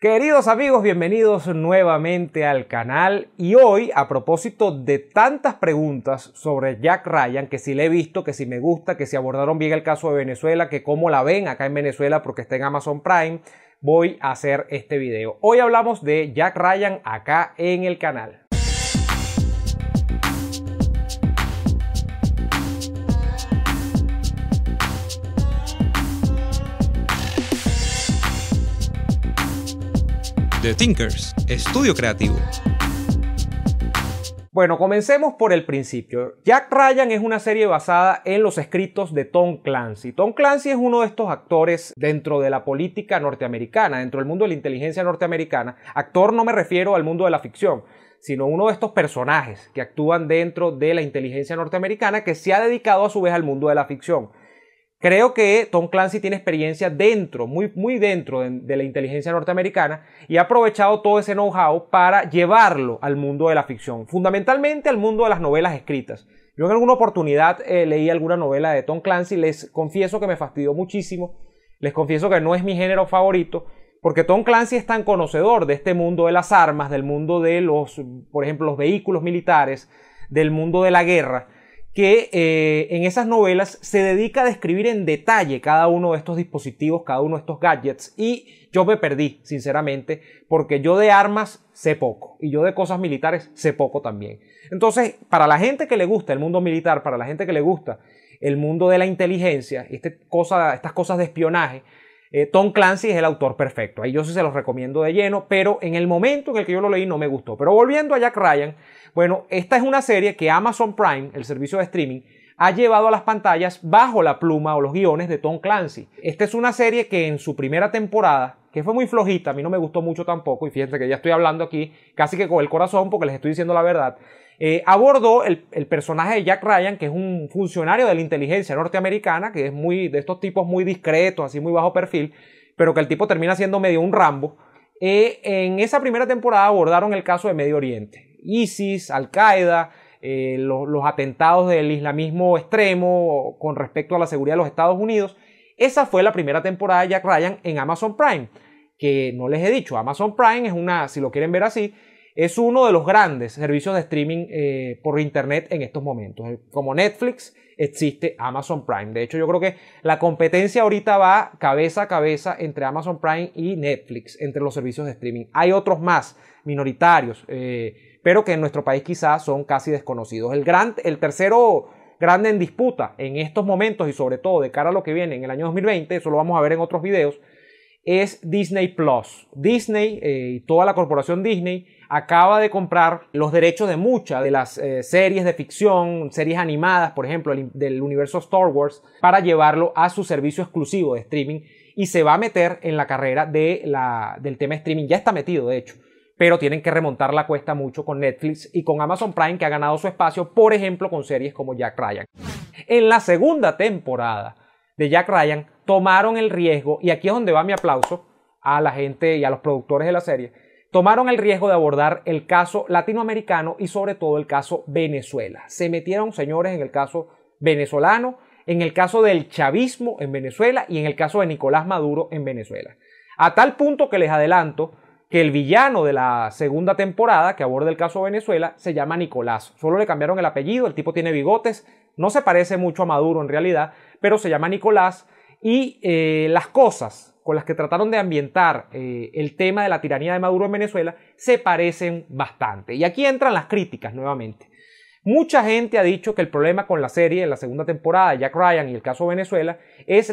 Queridos amigos, bienvenidos nuevamente al canal y hoy a propósito de tantas preguntas sobre Jack Ryan, que si le he visto, que si me gusta, que si abordaron bien el caso de Venezuela, que cómo la ven acá en Venezuela porque está en Amazon Prime, voy a hacer este video. Hoy hablamos de Jack Ryan acá en el canal. The estudio creativo. Bueno, comencemos por el principio. Jack Ryan es una serie basada en los escritos de Tom Clancy. Tom Clancy es uno de estos actores dentro de la política norteamericana, dentro del mundo de la inteligencia norteamericana. Actor no me refiero al mundo de la ficción, sino uno de estos personajes que actúan dentro de la inteligencia norteamericana que se ha dedicado a su vez al mundo de la ficción. Creo que Tom Clancy tiene experiencia dentro, muy, muy dentro de, la inteligencia norteamericana y ha aprovechado todo ese know-how para llevarlo al mundo de la ficción, fundamentalmente al mundo de las novelas escritas. Yo en alguna oportunidad eh, leí alguna novela de Tom Clancy, les confieso que me fastidió muchísimo, les confieso que no es mi género favorito, porque Tom Clancy es tan conocedor de este mundo de las armas, del mundo de los, por ejemplo, los vehículos militares, del mundo de la guerra, que eh, en esas novelas se dedica a describir en detalle cada uno de estos dispositivos, cada uno de estos gadgets. Y yo me perdí, sinceramente, porque yo de armas sé poco y yo de cosas militares sé poco también. Entonces, para la gente que le gusta el mundo militar, para la gente que le gusta el mundo de la inteligencia, este cosa, estas cosas de espionaje, eh, Tom Clancy es el autor perfecto. Ahí yo sí se los recomiendo de lleno, pero en el momento en el que yo lo leí no me gustó. Pero volviendo a Jack Ryan, bueno, esta es una serie que Amazon Prime, el servicio de streaming, ha llevado a las pantallas bajo la pluma o los guiones de Tom Clancy. Esta es una serie que en su primera temporada fue muy flojita, a mí no me gustó mucho tampoco, y fíjense que ya estoy hablando aquí casi que con el corazón porque les estoy diciendo la verdad, eh, abordó el, personaje de Jack Ryan, que es un funcionario de la inteligencia norteamericana, que es muy de estos tipos muy discretos, así muy bajo perfil, pero que el tipo termina siendo medio un Rambo. Eh, en esa primera temporada abordaron el caso de Medio Oriente, ISIS, Al-Qaeda, eh, los atentados del islamismo extremo con respecto a la seguridad de los Estados Unidos. Esa fue la primera temporada de Jack Ryan en Amazon Prime que no les he dicho. Amazon Prime es una, si lo quieren ver así, es uno de los grandes servicios de streaming eh, por internet en estos momentos. Eh, como Netflix, existe Amazon Prime. De hecho, yo creo que la competencia ahorita va cabeza a cabeza entre Amazon Prime y Netflix, entre los servicios de streaming. Hay otros más, minoritarios, eh, pero que en nuestro país quizás son casi desconocidos. El, el tercero grande en disputa en estos momentos y sobre todo de cara a lo que viene en el año 2020, eso lo vamos a ver en otros videos, es Disney Plus. Disney eh, y toda la corporación Disney acaba de comprar los derechos de muchas de las eh, series de ficción, series animadas, por ejemplo, del universo Star Wars, para llevarlo a su servicio exclusivo de streaming y se va a meter en la carrera de la, del tema streaming. Ya está metido, de hecho, pero tienen que remontar la cuesta mucho con Netflix y con Amazon Prime, que ha ganado su espacio, por ejemplo, con series como Jack Ryan. En la segunda temporada, de Jack Ryan, tomaron el riesgo, y aquí es donde va mi aplauso a la gente y a los productores de la serie, tomaron el riesgo de abordar el caso latinoamericano y sobre todo el caso Venezuela. Se metieron, señores, en el caso venezolano, en el caso del chavismo en Venezuela y en el caso de Nicolás Maduro en Venezuela. A tal punto que les adelanto que el villano de la segunda temporada que aborda el caso Venezuela se llama Nicolás. Solo le cambiaron el apellido, el tipo tiene bigotes, no se parece mucho a Maduro en realidad, pero se llama Nicolás y eh, las cosas con las que trataron de ambientar eh, el tema de la tiranía de Maduro en Venezuela se parecen bastante. Y aquí entran las críticas nuevamente. Mucha gente ha dicho que el problema con la serie en la segunda temporada, Jack Ryan y el caso Venezuela, es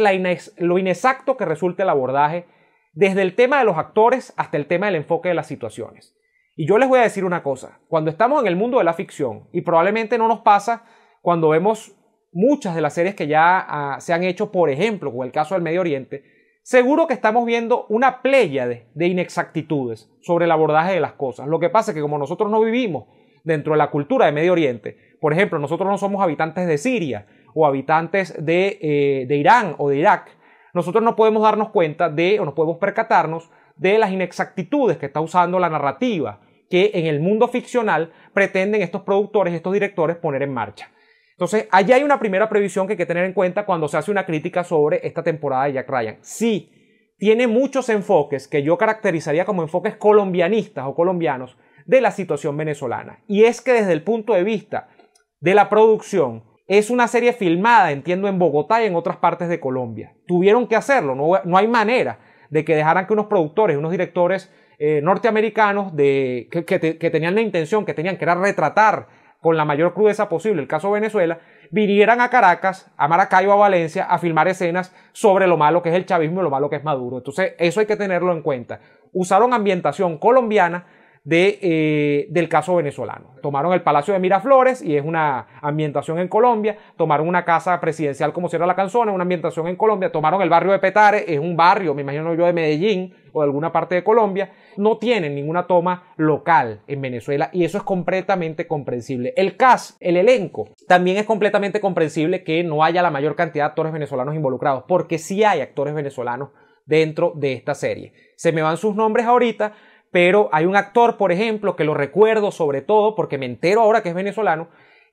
lo inexacto que resulta el abordaje desde el tema de los actores hasta el tema del enfoque de las situaciones. Y yo les voy a decir una cosa, cuando estamos en el mundo de la ficción, y probablemente no nos pasa cuando vemos muchas de las series que ya ah, se han hecho, por ejemplo, como el caso del Medio Oriente, seguro que estamos viendo una pléyade de inexactitudes sobre el abordaje de las cosas. Lo que pasa es que como nosotros no vivimos dentro de la cultura de Medio Oriente, por ejemplo, nosotros no somos habitantes de Siria o habitantes de eh, Irán o de Irak, nosotros no podemos darnos cuenta de, o no podemos percatarnos de las inexactitudes que está usando la narrativa que en el mundo ficcional pretenden estos productores, estos directores poner en marcha. Entonces, allá hay una primera previsión que hay que tener en cuenta cuando se hace una crítica sobre esta temporada de Jack Ryan. Sí, tiene muchos enfoques que yo caracterizaría como enfoques colombianistas o colombianos de la situación venezolana. Y es que desde el punto de vista de la producción, es una serie filmada, entiendo, en Bogotá y en otras partes de Colombia. Tuvieron que hacerlo, no, hay manera de que dejaran que unos productores, unos directores eh, norteamericanos que, tenían la intención, que tenían que era retratar con la mayor crudeza posible el caso de Venezuela, vinieran a Caracas, a Maracaibo, a Valencia, a filmar escenas sobre lo malo que es el chavismo y lo malo que es Maduro. Entonces, eso hay que tenerlo en cuenta. Usaron ambientación colombiana eh, del caso venezolano. Tomaron el Palacio de Miraflores y es una ambientación en Colombia, tomaron una casa presidencial como Sierra La Canzona, una ambientación en Colombia, tomaron el barrio de Petare, es un barrio, me imagino yo, de Medellín o de alguna parte de Colombia, no tienen ninguna toma local en Venezuela y eso es completamente comprensible. El CAS, el elenco, también es completamente comprensible que no haya la mayor cantidad de actores venezolanos involucrados, porque sí hay actores venezolanos dentro de esta serie. Se me van sus nombres ahorita, pero hay un actor, por ejemplo, que lo recuerdo sobre todo porque me entero ahora que es venezolano,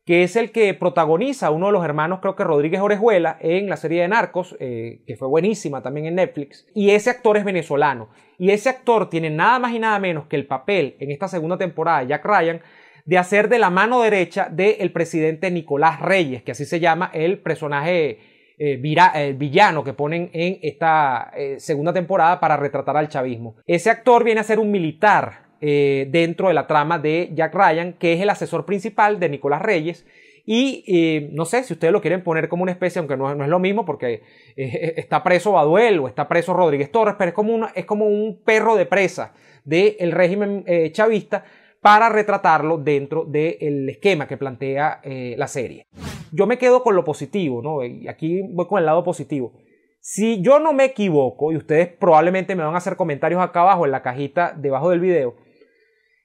que es el que protagoniza uno de los hermanos, creo que Rodríguez Orejuela, en la serie de Narcos, eh, que fue buenísima también en Netflix, y ese actor es venezolano. Y ese actor tiene nada más y nada menos que el papel en esta segunda temporada de Jack Ryan de hacer de la mano derecha del presidente Nicolás Reyes, que así se llama el personaje el eh, eh, villano que ponen en esta eh, segunda temporada para retratar al chavismo. Ese actor viene a ser un militar dentro de la trama de Jack Ryan, que es el asesor principal de Nicolás Reyes. Y no sé si ustedes lo quieren poner como una especie, aunque no, es lo mismo, porque está preso Baduel o está preso Rodríguez Torres, pero es como, una, es como un perro de presa del régimen chavista para retratarlo dentro del esquema que plantea eh, la serie. Yo me quedo con lo positivo, ¿no? Y aquí voy con el lado positivo. Si yo no me equivoco, y ustedes probablemente me van a hacer comentarios acá abajo en la cajita debajo del video,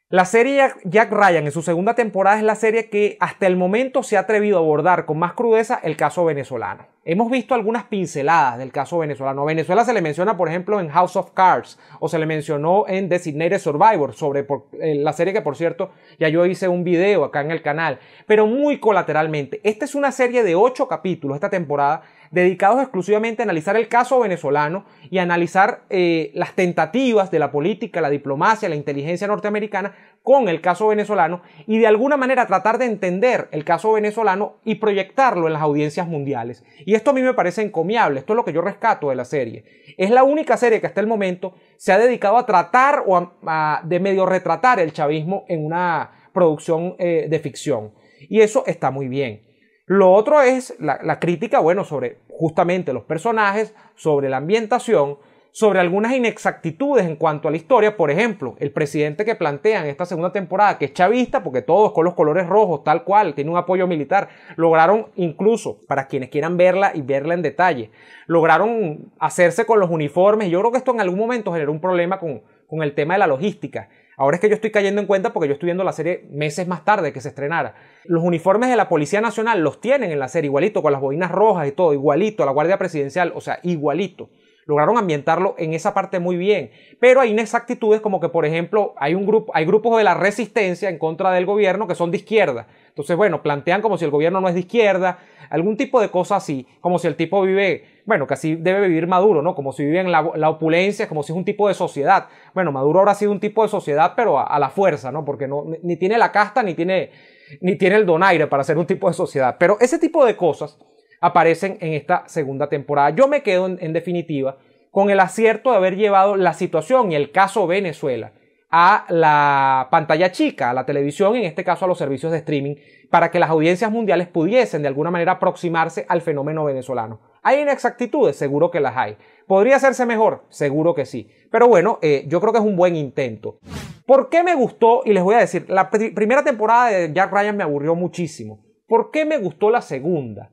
la serie Jack Ryan en su segunda temporada es la serie que hasta el momento se ha atrevido a abordar con más crudeza el caso venezolano. Hemos visto algunas pinceladas del caso venezolano. Venezuela se le menciona, por ejemplo, en House of Cards o se le mencionó en Designated Survivor, sobre eh, la serie que, por cierto, ya yo hice un video acá en el canal, pero muy colateralmente. Esta es una serie de ocho capítulos, esta temporada, dedicados exclusivamente a analizar el caso venezolano y analizar eh, las tentativas de la política, la diplomacia, la inteligencia norteamericana con el caso venezolano y de alguna manera tratar de entender el caso venezolano y proyectarlo en las audiencias mundiales. Y esto a mí me parece encomiable, esto es lo que yo rescato de la serie. Es la única serie que hasta el momento se ha dedicado a tratar o de medio retratar el chavismo en una producción eh, de ficción. Y eso está muy bien. Lo otro es la, crítica, bueno, sobre justamente los personajes, sobre la ambientación, sobre algunas inexactitudes en cuanto a la historia. Por ejemplo, el presidente que plantean esta segunda temporada, que es chavista, porque todos con los colores rojos, tal cual, tiene un apoyo militar, lograron incluso, para quienes quieran verla y verla en detalle, lograron hacerse con los uniformes. Yo creo que esto en algún momento generó un problema con el tema de la logística. Ahora es que yo estoy cayendo en cuenta porque yo estoy viendo la serie meses más tarde que se estrenara. Los uniformes de la Policía Nacional los tienen en la serie igualito, con las boinas rojas y todo, igualito, la Guardia Presidencial, o sea, igualito lograron ambientarlo en esa parte muy bien. Pero hay inexactitudes como que, por ejemplo, hay, un grupo, hay grupos de la resistencia en contra del gobierno que son de izquierda. Entonces, bueno, plantean como si el gobierno no es de izquierda, algún tipo de cosas así, como si el tipo vive, bueno, que así debe vivir Maduro, ¿no? Como si vive en la, opulencia, como si es un tipo de sociedad. Bueno, Maduro ahora ha sido un tipo de sociedad, pero a, la fuerza, ¿no? Porque no, ni tiene la casta, ni tiene, ni tiene el donaire para ser un tipo de sociedad. Pero ese tipo de cosas aparecen en esta segunda temporada. Yo me quedo en, definitiva con el acierto de haber llevado la situación y el caso Venezuela a la pantalla chica, a la televisión, en este caso a los servicios de streaming, para que las audiencias mundiales pudiesen de alguna manera aproximarse al fenómeno venezolano. ¿Hay inexactitudes? Seguro que las hay. ¿Podría hacerse mejor? Seguro que sí. Pero bueno, eh, yo creo que es un buen intento. ¿Por qué me gustó? Y les voy a decir, la primera temporada de Jack Ryan me aburrió muchísimo. ¿Por qué me gustó la segunda?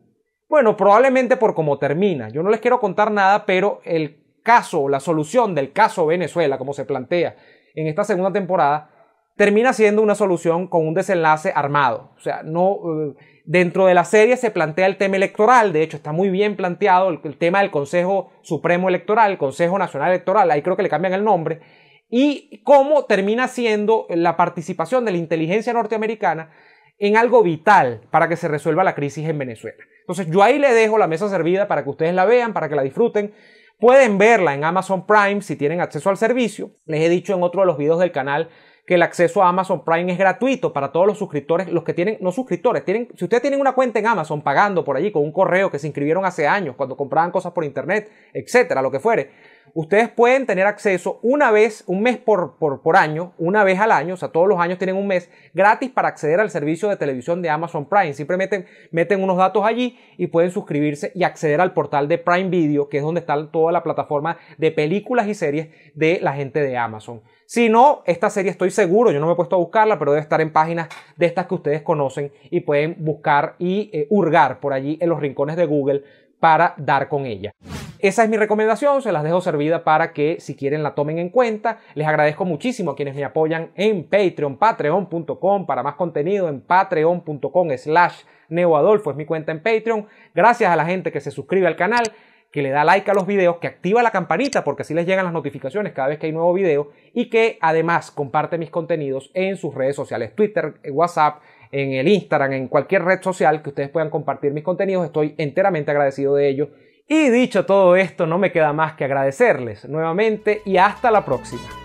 Bueno, probablemente por cómo termina. Yo no les quiero contar nada, pero el caso, la solución del caso Venezuela, como se plantea en esta segunda temporada, termina siendo una solución con un desenlace armado. O sea, no, eh, dentro de la serie se plantea el tema electoral, de hecho está muy bien planteado el, tema del Consejo Supremo Electoral, Consejo Nacional Electoral, ahí creo que le cambian el nombre, y cómo termina siendo la participación de la inteligencia norteamericana en algo vital para que se resuelva la crisis en Venezuela. Entonces yo ahí le dejo la mesa servida para que ustedes la vean, para que la disfruten. Pueden verla en Amazon Prime si tienen acceso al servicio. Les he dicho en otro de los videos del canal que el acceso a Amazon Prime es gratuito para todos los suscriptores, los que tienen, no suscriptores, tienen, si ustedes tienen una cuenta en Amazon pagando por allí con un correo que se inscribieron hace años cuando compraban cosas por internet, etcétera, lo que fuere, ustedes pueden tener acceso una vez, un mes por, año, una vez al año, o sea, todos los años tienen un mes gratis para acceder al servicio de televisión de Amazon Prime. Simplemente meten, unos datos allí y pueden suscribirse y acceder al portal de Prime Video, que es donde está toda la plataforma de películas y series de la gente de Amazon. Si no, esta serie estoy seguro, yo no me he puesto a buscarla, pero debe estar en páginas de estas que ustedes conocen y pueden buscar y eh, hurgar por allí en los rincones de Google para dar con ella. Esa es mi recomendación, se las dejo servida para que si quieren la tomen en cuenta. Les agradezco muchísimo a quienes me apoyan en Patreon, patreon.com para más contenido, en patreon.com slash neoadolfo es mi cuenta en Patreon. Gracias a la gente que se suscribe al canal, que le da like a los videos, que activa la campanita porque así les llegan las notificaciones cada vez que hay nuevo video y que además comparte mis contenidos en sus redes sociales, Twitter, eh, WhatsApp, en el Instagram, en cualquier red social que ustedes puedan compartir mis contenidos. Estoy enteramente agradecido de ello. Y dicho todo esto, no me queda más que agradecerles nuevamente y hasta la próxima.